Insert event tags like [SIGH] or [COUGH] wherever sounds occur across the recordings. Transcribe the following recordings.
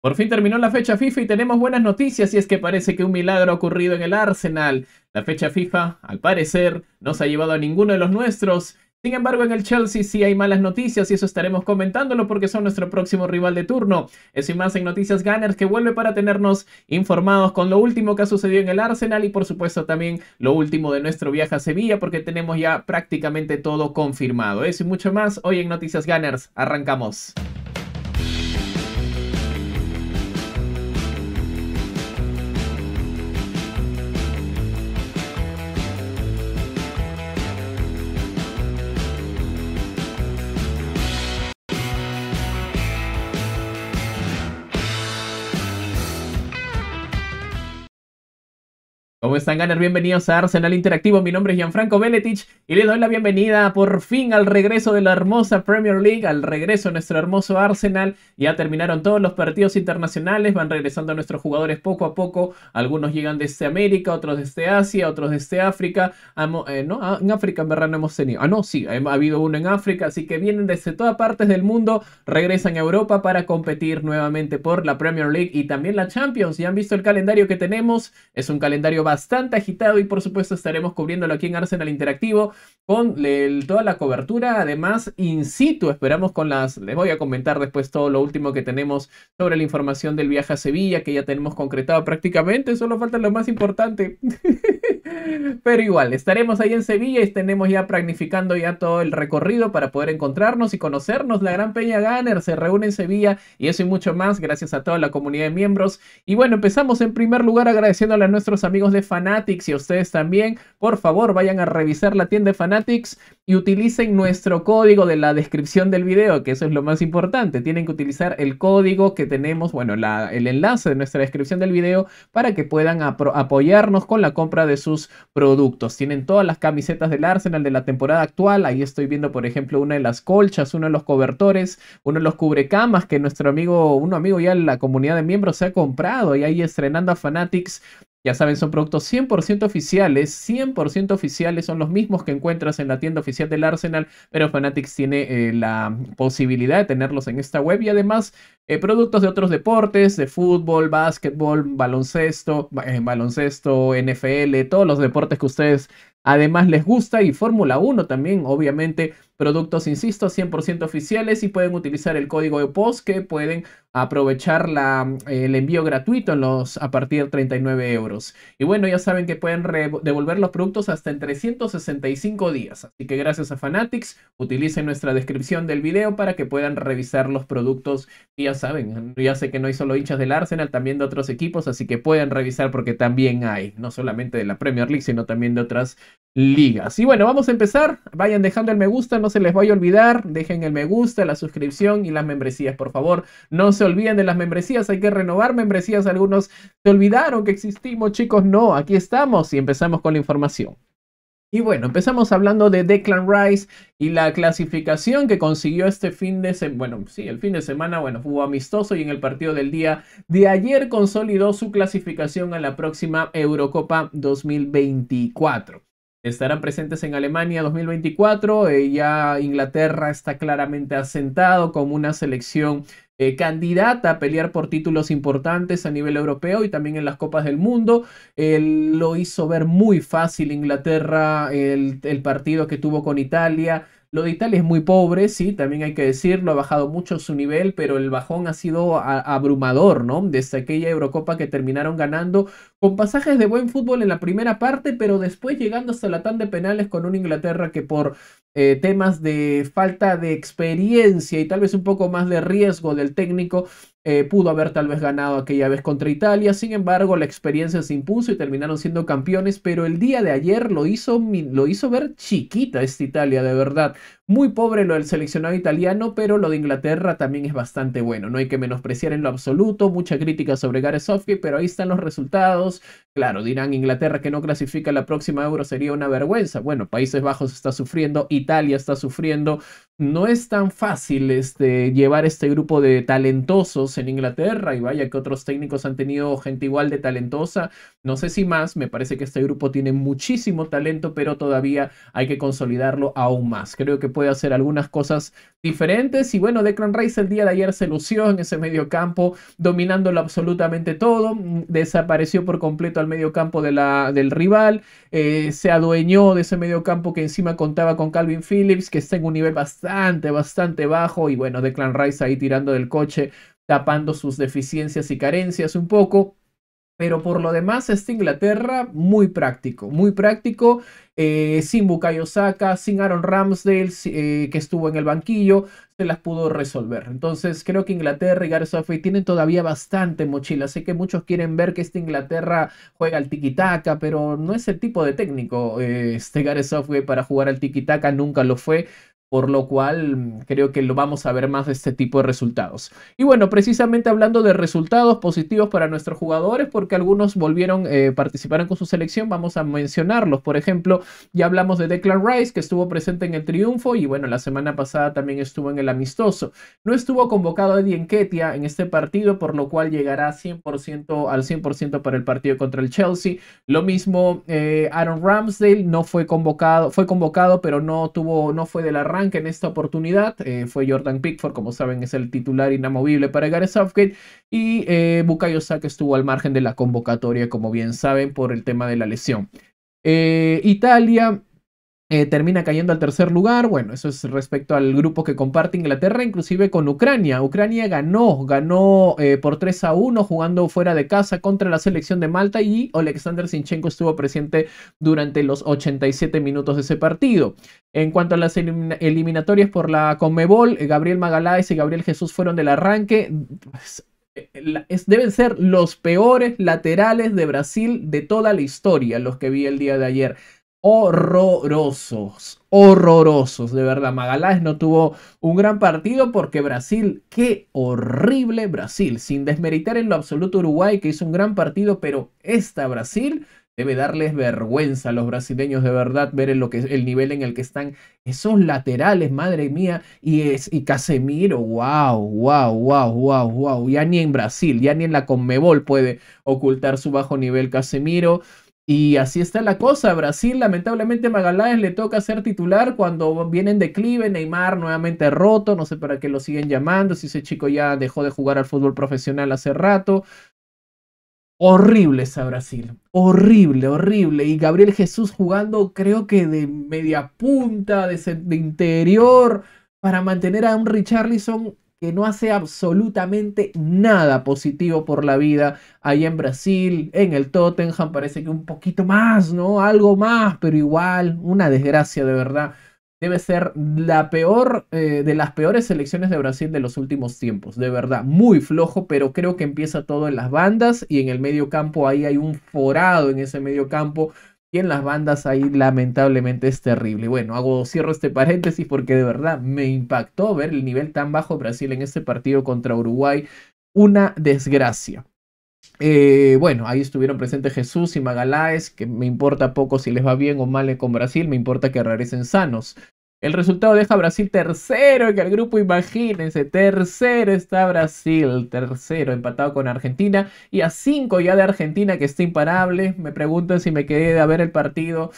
Por fin terminó la fecha FIFA y tenemos buenas noticias y es que parece que un milagro ha ocurrido en el Arsenal. La fecha FIFA, al parecer, no se ha llevado a ninguno de los nuestros. Sin embargo, en el Chelsea sí hay malas noticias y eso estaremos comentándolo porque son nuestro próximo rival de turno. Eso y más en Noticias Gunners que vuelve para tenernos informados con lo último que ha sucedido en el Arsenal y por supuesto también lo último de nuestro viaje a Sevilla porque tenemos ya prácticamente todo confirmado. Eso y mucho más hoy en Noticias Gunners. Arrancamos. ¿Cómo están, ganar? Bienvenidos a Arsenal Interactivo. Mi nombre es Gianfranco Beletich y les doy la bienvenida por fin al regreso de la hermosa Premier League, al regreso de nuestro hermoso Arsenal. Ya terminaron todos los partidos internacionales, van regresando nuestros jugadores poco a poco. Algunos llegan desde América, otros desde Asia, otros desde África. Eh, no, ah, en África en verdad no hemos tenido. Ah, no, sí, ha habido uno en África, así que vienen desde todas partes del mundo, regresan a Europa para competir nuevamente por la Premier League y también la Champions. Ya han visto el calendario que tenemos, es un calendario básico bastante agitado y por supuesto estaremos cubriéndolo aquí en Arsenal Interactivo con toda la cobertura, además in situ, esperamos con las, les voy a comentar después todo lo último que tenemos sobre la información del viaje a Sevilla, que ya tenemos concretado prácticamente, solo falta lo más importante. [LAUGHS] Pero igual, estaremos ahí en Sevilla y tenemos ya planificando ya todo el recorrido para poder encontrarnos y conocernos. La Gran Peña Gunner se reúne en Sevilla y eso y mucho más gracias a toda la comunidad de miembros. Y bueno, empezamos en primer lugar agradeciéndole a nuestros amigos de Fanatics y ustedes también, por favor vayan a revisar la tienda Fanatics y utilicen nuestro código de la descripción del video, que eso es lo más importante. Tienen que utilizar el código que tenemos, bueno, el enlace de nuestra descripción del video para que puedan apoyarnos con la compra de sus productos. Tienen todas las camisetas del Arsenal de la temporada actual. Ahí estoy viendo, por ejemplo, una de las colchas, uno de los cobertores, uno de los cubrecamas que nuestro amigo, un amigo ya en la comunidad de miembros se ha comprado y ahí estrenando a Fanatics ya saben, son productos 100% oficiales, 100% oficiales, son los mismos que encuentras en la tienda oficial del Arsenal, pero Fanatics tiene eh, la posibilidad de tenerlos en esta web y además eh, productos de otros deportes, de fútbol, básquetbol, baloncesto, eh, baloncesto, NFL, todos los deportes que ustedes además les gusta y Fórmula 1 también, obviamente Productos, insisto, 100% oficiales y pueden utilizar el código de post que pueden aprovechar la, mm, el envío gratuito los, a partir de 39 euros. Y bueno, ya saben que pueden devolver los productos hasta en 365 días. Así que gracias a Fanatics, utilicen nuestra descripción del video para que puedan revisar los productos. ya saben, ya sé que no hay solo hinchas del Arsenal, también de otros equipos, así que pueden revisar porque también hay, no solamente de la Premier League, sino también de otras ligas. Y bueno, vamos a empezar. Vayan dejando el me gusta, no se les vaya a olvidar. Dejen el me gusta, la suscripción y las membresías, por favor. No se olviden de las membresías, hay que renovar membresías. Algunos se olvidaron que existimos, chicos. No, aquí estamos y empezamos con la información. Y bueno, empezamos hablando de Declan Rice y la clasificación que consiguió este fin de semana. Bueno, sí, el fin de semana, bueno, fue amistoso y en el partido del día de ayer consolidó su clasificación a la próxima Eurocopa 2024 estarán presentes en Alemania 2024. Eh, ya Inglaterra está claramente asentado como una selección eh, candidata a pelear por títulos importantes a nivel europeo y también en las Copas del Mundo. lo hizo ver muy fácil Inglaterra el, el partido que tuvo con Italia. Lo de Italia es muy pobre, sí, también hay que decirlo, ha bajado mucho su nivel, pero el bajón ha sido abrumador, ¿no? Desde aquella Eurocopa que terminaron ganando con pasajes de buen fútbol en la primera parte, pero después llegando hasta la tan de penales con un Inglaterra que por eh, temas de falta de experiencia y tal vez un poco más de riesgo del técnico, eh, pudo haber tal vez ganado aquella vez contra Italia, sin embargo la experiencia se impuso y terminaron siendo campeones, pero el día de ayer lo hizo, lo hizo ver chiquita esta Italia, de verdad. Muy pobre lo del seleccionado italiano, pero lo de Inglaterra también es bastante bueno. No hay que menospreciar en lo absoluto. Mucha crítica sobre Gareth Southgate, pero ahí están los resultados. Claro, dirán Inglaterra que no clasifica la próxima Euro sería una vergüenza. Bueno, Países Bajos está sufriendo, Italia está sufriendo. No es tan fácil este, llevar este grupo de talentosos en Inglaterra y vaya que otros técnicos han tenido gente igual de talentosa. No sé si más, me parece que este grupo tiene muchísimo talento, pero todavía hay que consolidarlo aún más. Creo que puede hacer algunas cosas diferentes. Y bueno, Declan Rice el día de ayer se lució en ese medio campo, dominándolo absolutamente todo. Mm, desapareció por completo al medio campo del rival. Eh, se adueñó de ese medio campo que encima contaba con Calvin Phillips, que está en un nivel bastante, bastante bajo. Y bueno, Declan Rice ahí tirando del coche, tapando sus deficiencias y carencias un poco. Pero por lo demás, esta Inglaterra muy práctico, muy práctico, eh, sin Bukayo Saka, sin Aaron Ramsdale, eh, que estuvo en el banquillo, se las pudo resolver. Entonces, creo que Inglaterra y Gareth tienen todavía bastante mochila. Sé que muchos quieren ver que esta Inglaterra juega al tiki-taka, pero no es el tipo de técnico. Eh, este Gareth Southgate para jugar al tiki-taka nunca lo fue por lo cual mm, creo que lo vamos a ver más de este tipo de resultados. Y bueno, precisamente hablando de resultados positivos para nuestros jugadores, porque algunos volvieron, eh, participaron con su selección, vamos a mencionarlos. Por ejemplo, ya hablamos de Declan Rice, que estuvo presente en el triunfo, y bueno, la semana pasada también estuvo en el amistoso. No estuvo convocado Eddie Enquetia en este partido, por lo cual llegará 100% al 100% para el partido contra el Chelsea. Lo mismo, eh, Aaron Ramsdale no fue convocado, fue convocado, pero no tuvo, no fue de la que en esta oportunidad eh, fue Jordan Pickford, como saben es el titular inamovible para Gareth Southgate y eh, Bukayo Saka estuvo al margen de la convocatoria, como bien saben, por el tema de la lesión. Eh, Italia eh, termina cayendo al tercer lugar. Bueno, eso es respecto al grupo que comparte Inglaterra, inclusive con Ucrania. Ucrania ganó, ganó eh, por 3 a 1 jugando fuera de casa contra la selección de Malta y Oleksandr Sinchenko estuvo presente durante los 87 minutos de ese partido. En cuanto a las eliminatorias por la Conmebol, Gabriel Magaláes y Gabriel Jesús fueron del arranque. Pues, eh, deben ser los peores laterales de Brasil de toda la historia, los que vi el día de ayer horrorosos, horrorosos, de verdad. Magalás no tuvo un gran partido porque Brasil, qué horrible Brasil, sin desmeritar en lo absoluto Uruguay, que hizo un gran partido, pero esta Brasil debe darles vergüenza a los brasileños de verdad ver en lo que, el nivel en el que están esos laterales, madre mía, y, es, y Casemiro, wow, wow, wow, wow, wow, ya ni en Brasil, ya ni en la Conmebol puede ocultar su bajo nivel Casemiro. Y así está la cosa. Brasil, lamentablemente, Magaláes le toca ser titular cuando vienen declive. Neymar nuevamente roto. No sé para qué lo siguen llamando. Si ese chico ya dejó de jugar al fútbol profesional hace rato. Horrible esa Brasil. Horrible, horrible. Y Gabriel Jesús jugando, creo que de media punta, de, de interior, para mantener a un Richarlison que no hace absolutamente nada positivo por la vida ahí en Brasil, en el Tottenham, parece que un poquito más, ¿no? Algo más, pero igual, una desgracia de verdad. Debe ser la peor eh, de las peores selecciones de Brasil de los últimos tiempos, de verdad, muy flojo, pero creo que empieza todo en las bandas y en el medio campo, ahí hay un forado en ese medio campo y en las bandas ahí lamentablemente es terrible. Bueno, hago cierro este paréntesis porque de verdad me impactó ver el nivel tan bajo de Brasil en este partido contra Uruguay. Una desgracia. Eh, bueno, ahí estuvieron presentes Jesús y Magaláes, que me importa poco si les va bien o mal con Brasil, me importa que regresen sanos. El resultado deja a Brasil tercero en el grupo, imagínense. Tercero está Brasil, tercero, empatado con Argentina. Y a cinco ya de Argentina, que está imparable. Me preguntan si me quedé de ver el partido.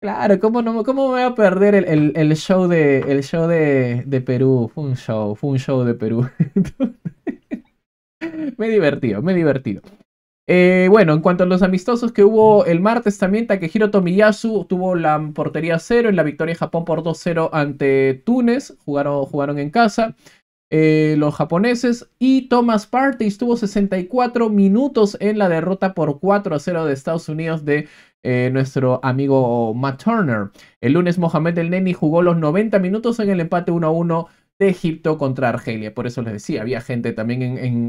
Claro, ¿cómo, no, cómo me voy a perder el, show, de, el show de, Perú? Fue un show, fue un show de Perú. [LAUGHS] me he divertido, me he divertido. Eh, bueno, en cuanto a los amistosos que hubo el martes también, Takehiro Tomiyasu tuvo la portería cero en la victoria de Japón por 2-0 ante Túnez, jugaron, jugaron en casa eh, los japoneses y Thomas Partey estuvo 64 minutos en la derrota por 4-0 de Estados Unidos de eh, nuestro amigo Matt Turner. El lunes Mohamed El Neni jugó los 90 minutos en el empate 1-1 de Egipto contra Argelia. Por eso les decía, había gente también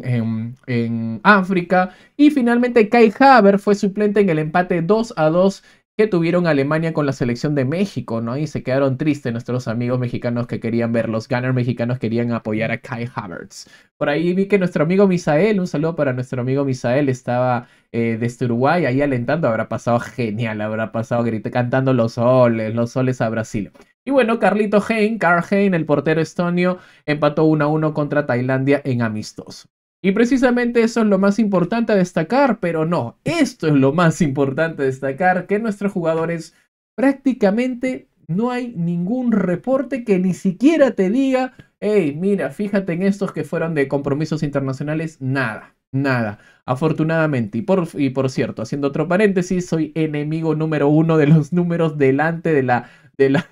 en, África. Y finalmente Kai Havertz fue suplente en el empate 2 a 2 que tuvieron Alemania con la selección de México, ¿no? Y se quedaron tristes nuestros amigos mexicanos que querían ver, los gunners mexicanos querían apoyar a Kai Havertz. Por ahí vi que nuestro amigo Misael, un saludo para nuestro amigo Misael, estaba eh, desde Uruguay ahí alentando, habrá pasado genial, habrá pasado gritando, cantando los soles, los soles a Brasil. Y bueno, Carlito Hein, Carl Hein, el portero estonio, empató 1 1 contra Tailandia en amistoso. Y precisamente eso es lo más importante a destacar, pero no, esto es lo más importante a destacar, que nuestros jugadores prácticamente no hay ningún reporte que ni siquiera te diga, hey, mira, fíjate en estos que fueron de compromisos internacionales, nada. Nada, afortunadamente. Y por, y por cierto, haciendo otro paréntesis, soy enemigo número uno de los números delante de la, de la,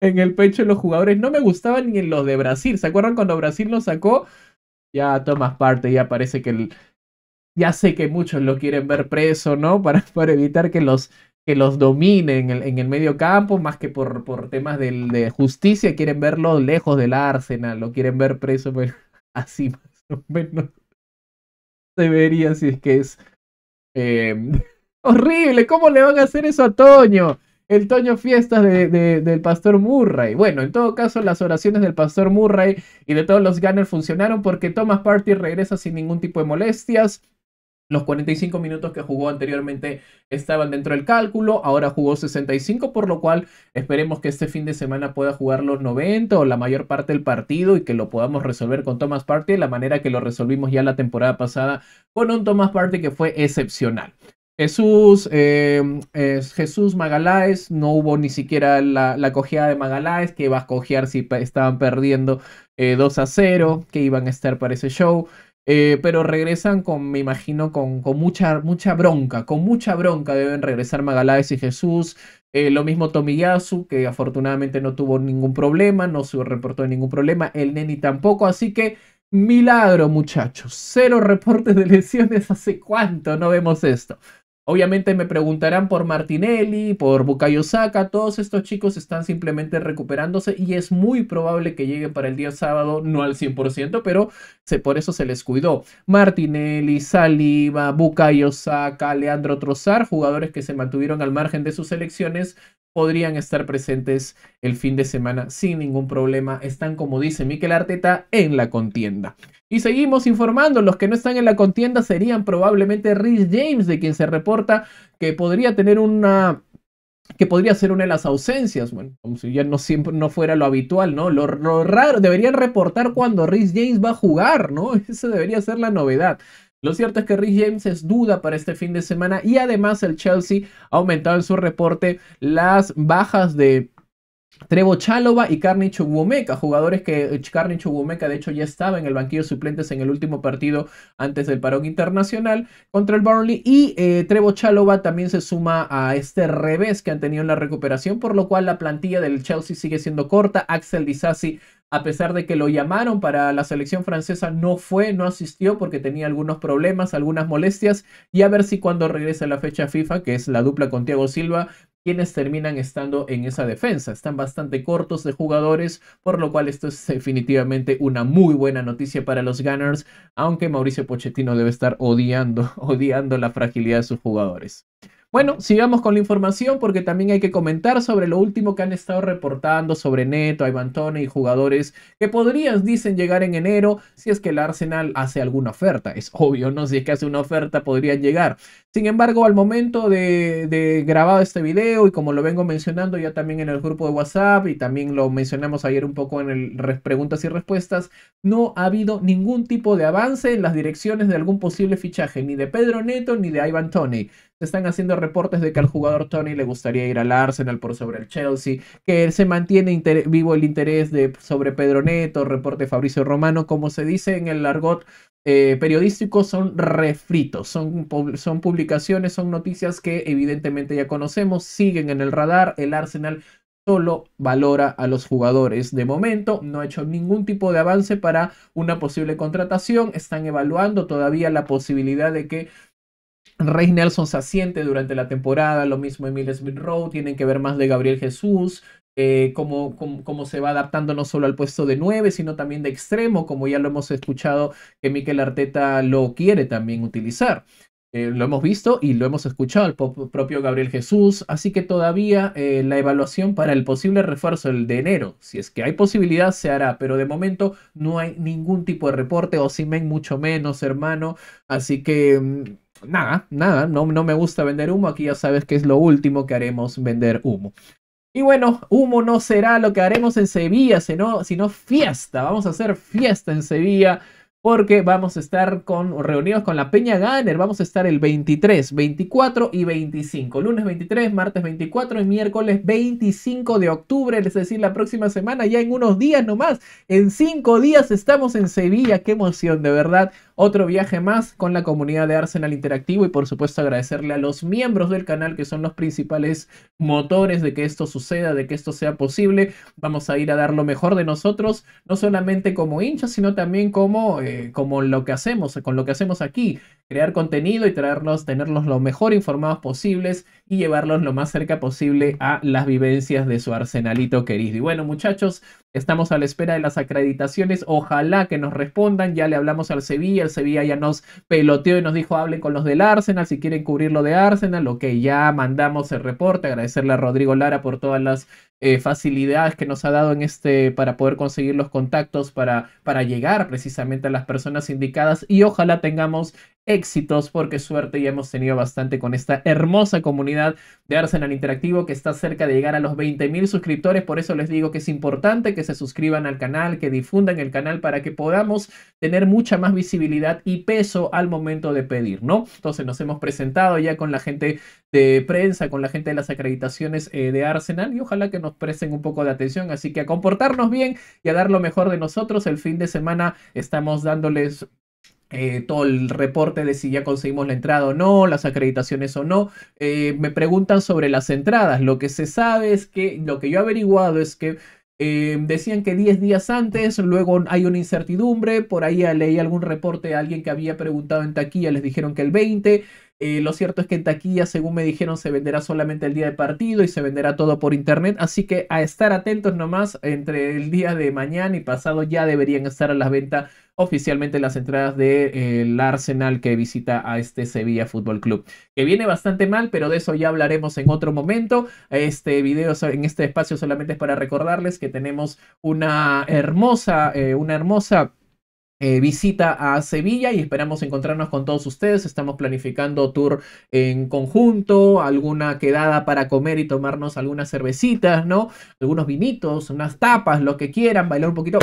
en el pecho de los jugadores. No me gustaban ni en los de Brasil. ¿Se acuerdan cuando Brasil lo sacó? Ya tomas parte, ya parece que el... ya sé que muchos lo quieren ver preso, ¿no? [LAUGHS] Para, evitar que los, que los dominen en el, medio campo, más que por, por temas de, justicia, quieren verlo lejos del Arsenal, lo quieren ver preso, pero pues, [LAUGHS] así más o menos se vería si es que es eh, [LAUGHS] horrible. ¿Cómo le van a hacer eso a Toño? el Toño Fiestas del Pastor Murray. Bueno, en todo caso, las oraciones del Pastor Murray y de todos los Gunners funcionaron porque Thomas Party regresa sin ningún tipo de molestias. Los 45 minutos que jugó anteriormente estaban dentro del cálculo, ahora jugó 65, por lo cual esperemos que este fin de semana pueda jugar los 90 o la mayor parte del partido y que lo podamos resolver con Thomas Party de la manera que lo resolvimos ya la temporada pasada con un Thomas Party que fue excepcional. Jesús, eh, Jesús Magaláes, no hubo ni siquiera la, la cojeada de Magaláes, que iba a cojear si estaban perdiendo 2 eh, a 0, que iban a estar para ese show. Eh, pero regresan con, me imagino, con, mucha, mucha bronca, con mucha bronca deben regresar Magaláes y Jesús. lo mismo Tomiyasu, que afortunadamente no tuvo ningún problema, no se reportó ningún problema, el Neni tampoco, así que milagro muchachos, cero reportes de lesiones, [LAUGHS] hace cuánto no vemos esto. Obviamente me preguntarán por Martinelli, por Bukayo Saka, todos estos chicos están simplemente recuperándose y es muy probable que lleguen para el día sábado, no al 100%, pero por eso se les cuidó. Martinelli, Saliba, Bukayo Saka, Leandro Trozar, jugadores que se mantuvieron al margen de sus selecciones podrían estar presentes el fin de semana sin ningún problema. Están, como dice Miquel Arteta, en la contienda. Y seguimos informando, los que no están en la contienda serían probablemente Rhys James, de quien se reporta que podría tener una que podría ser una de las ausencias, bueno, como si ya no siempre no fuera lo habitual, ¿no? Lo, raro, deberían reportar cuando Rhys James va a jugar, ¿no? [LAUGHS] Esa debería ser la novedad. Lo cierto es que Rick James es duda para este fin de semana y además el Chelsea ha aumentado en su reporte las bajas de Trevo Chalova y Carney Chukwomeka, jugadores que Carney eh, de hecho ya estaba en el banquillo suplentes en el último partido antes del parón internacional contra el Burnley y eh, Trevo Chalova también se suma a este revés que han tenido en la recuperación, por lo cual la plantilla del Chelsea sigue siendo corta. Axel Disasi a pesar de que lo llamaron para la selección francesa, no fue, no asistió porque tenía algunos problemas, algunas molestias, y a ver si cuando regrese la fecha FIFA, que es la dupla con Thiago Silva, quienes terminan estando en esa defensa. Están bastante cortos de jugadores, por lo cual esto es definitivamente una muy buena noticia para los Gunners, aunque Mauricio Pochettino debe estar odiando, [LAUGHS] odiando la fragilidad de sus jugadores. Bueno, sigamos con la información porque también hay que comentar sobre lo último que han estado reportando sobre Neto, Tony y jugadores que podrían, dicen, llegar en enero si es que el Arsenal hace alguna oferta. Es obvio, ¿no? Si es que hace una oferta podrían llegar. Sin embargo, al momento de, grabado este video y como lo vengo mencionando ya también en el grupo de WhatsApp y también lo mencionamos ayer un poco en el preguntas y respuestas, no ha habido ningún tipo de avance en las direcciones de algún posible fichaje, ni de Pedro Neto ni de Ivan Tony. Se están haciendo reportes de que al jugador Tony le gustaría ir al Arsenal por sobre el Chelsea, que se mantiene vivo el interés de, sobre Pedro Neto, reporte Fabricio Romano, como se dice en el largot eh, periodístico, son refritos, son, son, publicaciones, son noticias que evidentemente ya conocemos, siguen en el radar, el Arsenal solo valora a los jugadores de momento, no ha hecho ningún tipo de avance para una posible contratación, están evaluando todavía la posibilidad de que Rey Nelson se asiente durante la temporada, lo mismo Emile Smith Rowe, tienen que ver más de Gabriel Jesús, eh, cómo, se va adaptando no solo al puesto de 9, sino también de extremo, como ya lo hemos escuchado que Miquel Arteta lo quiere también utilizar. Eh, lo hemos visto y lo hemos escuchado al propio Gabriel Jesús, así que todavía eh, la evaluación para el posible refuerzo el de enero, si es que hay posibilidad, se hará, pero de momento no hay ningún tipo de reporte, o si mucho menos, hermano, así que mm, nada, nada, no, no me gusta vender humo, aquí ya sabes que es lo último que haremos vender humo. Y bueno, humo no será lo que haremos en Sevilla, sino, sino fiesta, vamos a hacer fiesta en Sevilla porque vamos a estar con, reunidos con la Peña Gunner. Vamos a estar el 23, 24 y 25. Lunes 23, martes 24 y miércoles 25 de octubre, es decir, la próxima semana, ya en unos días nomás. En cinco días estamos en Sevilla. Qué emoción, de verdad otro viaje más con la comunidad de Arsenal Interactivo y por supuesto agradecerle a los miembros del canal que son los principales motores de que esto suceda, de que esto sea posible. Vamos a ir a dar lo mejor de nosotros, no solamente como hinchas, sino también como, eh, como lo que hacemos, con lo que hacemos aquí, crear contenido y traernos, tenerlos lo mejor informados posibles y llevarlos lo más cerca posible a las vivencias de su arsenalito querido. Y bueno, muchachos, Estamos a la espera de las acreditaciones. Ojalá que nos respondan. Ya le hablamos al Sevilla. El Sevilla ya nos peloteó y nos dijo hablen con los del Arsenal si quieren cubrirlo lo de Arsenal. Ok, ya mandamos el reporte. Agradecerle a Rodrigo Lara por todas las eh, facilidades que nos ha dado en este para poder conseguir los contactos, para, para llegar precisamente a las personas indicadas y ojalá tengamos éxitos porque suerte ya hemos tenido bastante con esta hermosa comunidad de Arsenal Interactivo que está cerca de llegar a los 20 mil suscriptores, por eso les digo que es importante que se suscriban al canal, que difundan el canal para que podamos tener mucha más visibilidad y peso al momento de pedir, ¿no? Entonces nos hemos presentado ya con la gente de prensa, con la gente de las acreditaciones eh, de Arsenal y ojalá que nos presten un poco de atención. Así que a comportarnos bien y a dar lo mejor de nosotros. El fin de semana estamos dándoles eh, todo el reporte de si ya conseguimos la entrada o no, las acreditaciones o no. Eh, me preguntan sobre las entradas. Lo que se sabe es que, lo que yo he averiguado es que eh, decían que 10 días antes, luego hay una incertidumbre, por ahí leí algún reporte de alguien que había preguntado en taquilla, les dijeron que el 20. Eh, lo cierto es que en taquilla, según me dijeron, se venderá solamente el día de partido y se venderá todo por internet. Así que a estar atentos nomás, entre el día de mañana y pasado ya deberían estar a la venta oficialmente las entradas del de, eh, Arsenal que visita a este Sevilla Fútbol Club. Que viene bastante mal, pero de eso ya hablaremos en otro momento. Este video en este espacio solamente es para recordarles que tenemos una hermosa, eh, una hermosa eh, visita a Sevilla y esperamos encontrarnos con todos ustedes. Estamos planificando tour en conjunto, alguna quedada para comer y tomarnos algunas cervecitas, ¿no? Algunos vinitos, unas tapas, lo que quieran, bailar un poquito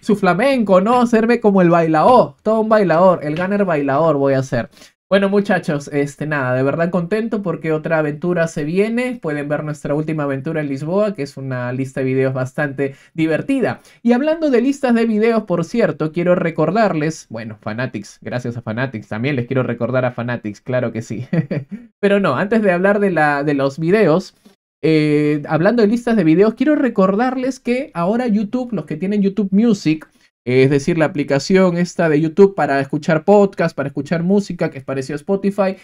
su flamenco, ¿no? Hacerme como el bailaor, todo un bailador, el ganer bailaor voy a ser bueno muchachos, este nada, de verdad contento porque otra aventura se viene. Pueden ver nuestra última aventura en Lisboa, que es una lista de videos bastante divertida. Y hablando de listas de videos, por cierto, quiero recordarles, bueno, Fanatics, gracias a Fanatics, también les quiero recordar a Fanatics, claro que sí. [LAUGHS] Pero no, antes de hablar de, la, de los videos, eh, hablando de listas de videos, quiero recordarles que ahora YouTube, los que tienen YouTube Music, eh, es decir, la aplicación esta de YouTube para escuchar podcasts, para escuchar música, que es parecido a Spotify.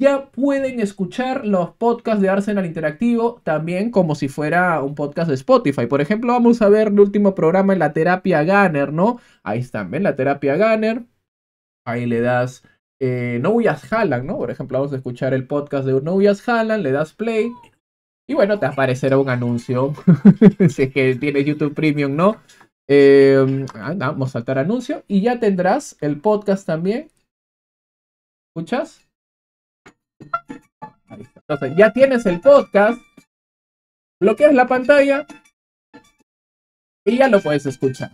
Ya pueden escuchar los podcasts de Arsenal Interactivo también como si fuera un podcast de Spotify. Por ejemplo, vamos a ver el último programa en la terapia Ganner, ¿no? Ahí están, ¿ven? La terapia Ganner. Ahí le das eh, No ¿no? Por ejemplo, vamos a escuchar el podcast de No huyas le das play. Y bueno, te aparecerá un anuncio. [LAUGHS] si que tienes YouTube Premium, ¿no? Em, ah, vamos a saltar anuncio y ya tendrás el podcast también. ¿Escuchas? Entonces, ya tienes el podcast, bloqueas la pantalla y ya lo puedes escuchar.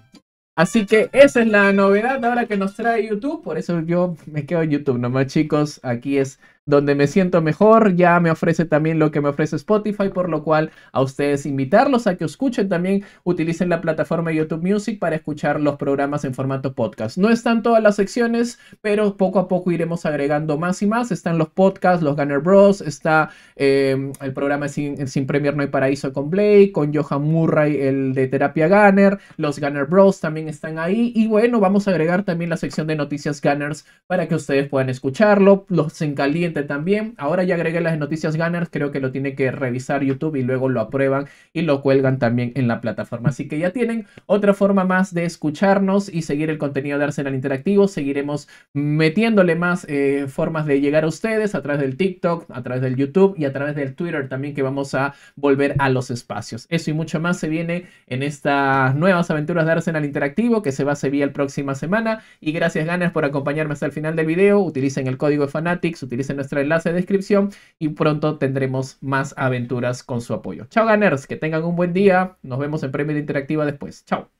Así que esa es la novedad ahora que nos trae YouTube. Por eso yo me quedo en YouTube nomás, chicos. Aquí es donde me siento mejor, ya me ofrece también lo que me ofrece Spotify, por lo cual a ustedes invitarlos a que escuchen también, utilicen la plataforma YouTube Music para escuchar los programas en formato podcast. No están todas las secciones, pero poco a poco iremos agregando más y más. Están los podcasts, los Gunner Bros, está em, el programa Sin, Sin Premier No hay Paraíso con Blake, con Johan Murray, el de Terapia Gunner, los Gunner Bros también están ahí y bueno, vamos a agregar también la sección de noticias Gunners para que ustedes puedan escucharlo, los en también. Ahora ya agregué las noticias Gunners, creo que lo tiene que revisar YouTube y luego lo aprueban y lo cuelgan también en la plataforma. Así que ya tienen otra forma más de escucharnos y seguir el contenido de Arsenal Interactivo. Seguiremos metiéndole más eh, formas de llegar a ustedes a través del TikTok, a través del YouTube y a través del Twitter también que vamos a volver a los espacios. Eso y mucho más se viene en estas nuevas aventuras de Arsenal Interactivo que se va a Sevilla la próxima semana. Y gracias, Gunners, por acompañarme hasta el final del video. Utilicen el código Fanatics, utilicen nuestro enlace de descripción y pronto tendremos más aventuras con su apoyo. Chao, ganers, que tengan un buen día. Nos vemos en Premio Interactiva después. Chao.